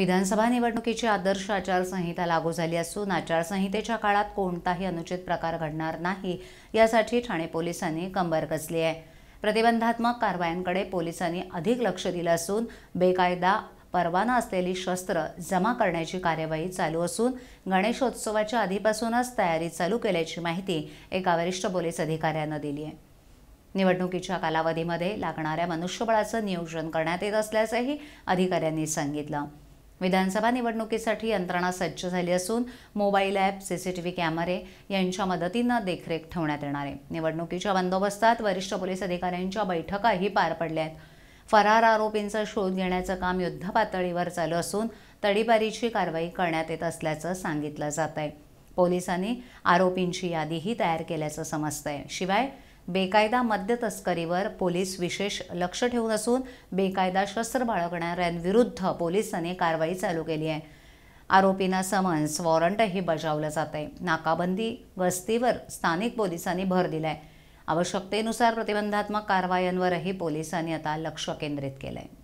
विधानसभा निवडणुकीची आदर्श आचारसंहिता लागू झाली असून आचारसंहितेच्या काळात कोणताही अनुचित प्रकार घडणार नाही यासाठी ठाणे पोलिसांनी कंबर कसली आहे प्रतिबंधात्मक कारवायांकडे पोलिसांनी अधिक लक्ष दिलं असून बेकायदा परवाना असलेली शस्त्र जमा करण्याची कार्यवाही चालू असून गणेशोत्सवाच्या आधीपासूनच तयारी चालू केल्याची माहिती एका वरिष्ठ पोलीस अधिकाऱ्यानं दिली आहे निवडणुकीच्या कालावधीमध्ये लागणाऱ्या मनुष्यबळाचं नियोजन करण्यात येत असल्याचंही अधिकाऱ्यांनी सांगितलं विधानसभा निवडणुकीसाठी यंत्रणा सज्ज झाली असून मोबाईल ॲप सीसीटीव्ही कॅमेरे यांच्या मदतीनं देखरेख ठेवण्यात येणार आहे निवडणुकीच्या बंदोबस्तात वरिष्ठ पोलीस अधिकाऱ्यांच्या बैठकाही पार पडल्या आहेत फरार आरोपींचा शोध घेण्याचं काम पातळीवर चालू असून तडीपारीची कारवाई करण्यात येत असल्याचं सांगितलं जात आहे पोलिसांनी आरोपींची यादीही तयार केल्याचं समजतंय शिवाय बेकायदा मद्य तस्करीवर पोलीस विशेष लक्ष ठेवून असून बेकायदा शस्त्र बाळगणाऱ्यांविरुद्ध पोलिसांनी कारवाई चालू केली आहे आरोपींना समन्स वॉरंटही बजावलं जात आहे नाकाबंदी गस्तीवर स्थानिक पोलिसांनी भर दिलाय आवश्यकतेनुसार प्रतिबंधात्मक कारवायांवरही पोलिसांनी आता लक्ष केंद्रित केलं आहे